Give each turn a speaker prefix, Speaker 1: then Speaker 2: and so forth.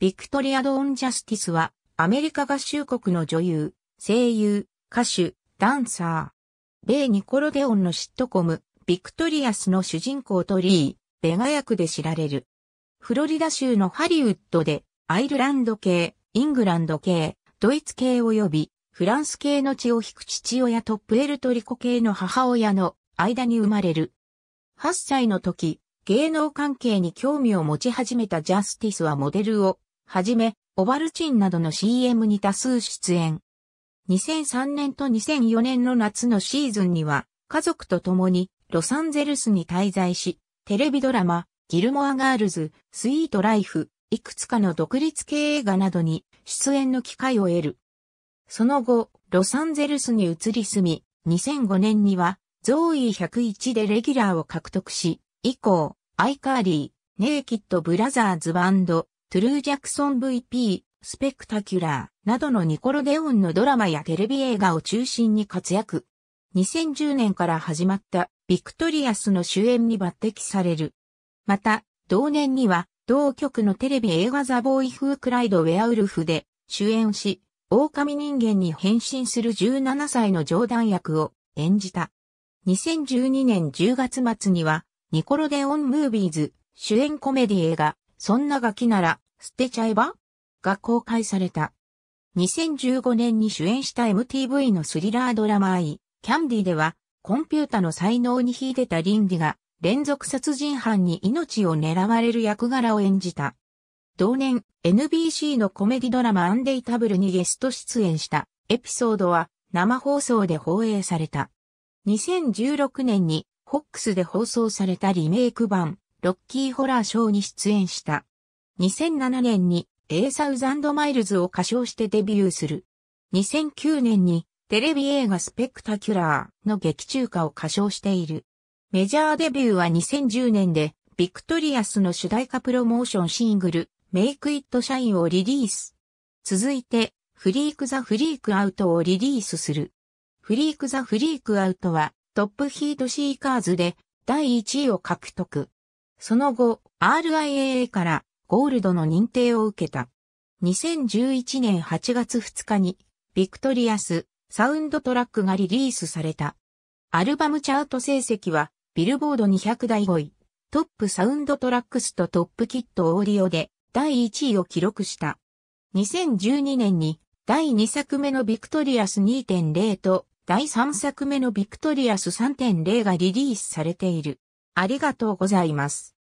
Speaker 1: ビクトリア・ドーン・ジャスティスは、アメリカ合衆国の女優、声優、歌手、ダンサー。米ニコロデオンのシットコム、ビクトリアスの主人公トリー、ベガ役で知られる。フロリダ州のハリウッドで、アイルランド系、イングランド系、ドイツ系及び、フランス系の血を引く父親とプエルトリコ系の母親の間に生まれる。8歳の時、芸能関係に興味を持ち始めたジャスティスはモデルをはじめ、オバルチンなどの CM に多数出演。2003年と2004年の夏のシーズンには、家族と共にロサンゼルスに滞在し、テレビドラマ、ギルモアガールズ、スイートライフ、いくつかの独立系映画などに出演の機会を得る。その後、ロサンゼルスに移り住み、2005年には、ゾーイ101でレギュラーを獲得し、以降、アイカーリー、ネイキッドブラザーズバンド、トゥルー・ジャクソン VP、スペクタキュラーなどのニコロデオンのドラマやテレビ映画を中心に活躍。2010年から始まったビクトリアスの主演に抜擢される。また、同年には同局のテレビ映画ザ・ボーイ・フー・クライド・ウェアウルフで主演し、狼人間に変身する17歳の冗談役を演じた。2012年10月末には、ニコロデオン・ムービーズ主演コメディ映画そんなガキなら、捨てちゃえばが公開された。2015年に主演した MTV のスリラードラマアイ、キャンディでは、コンピュータの才能に秀でたリンディが、連続殺人犯に命を狙われる役柄を演じた。同年、NBC のコメディドラマアンデイタブルにゲスト出演したエピソードは生放送で放映された。2016年に FOX で放送されたリメイク版ロッキーホラーショーに出演した。2007年にエーサウザンドマイルズを歌唱してデビューする。2009年にテレビ映画スペクタキュラーの劇中歌を歌唱している。メジャーデビューは2010年で、ビクトリアスの主題歌プロモーションシングル、メイクイットシャインをリリース。続いて、フリークザフリークアウトをリリースする。フリークザフリークアウトは、トップヒートシーカーズで、第1位を獲得。その後、RIAA からゴールドの認定を受けた。2011年8月2日に、ビクトリアス、サウンドトラックがリリースされた。アルバムチャート成績は、ビルボード200台5位、トップサウンドトラックスとトップキットオーディオで第1位を記録した。2012年に第2作目のビクトリアス2.0と第3作目のビクトリアス3.0がリリースされている。ありがとうございます。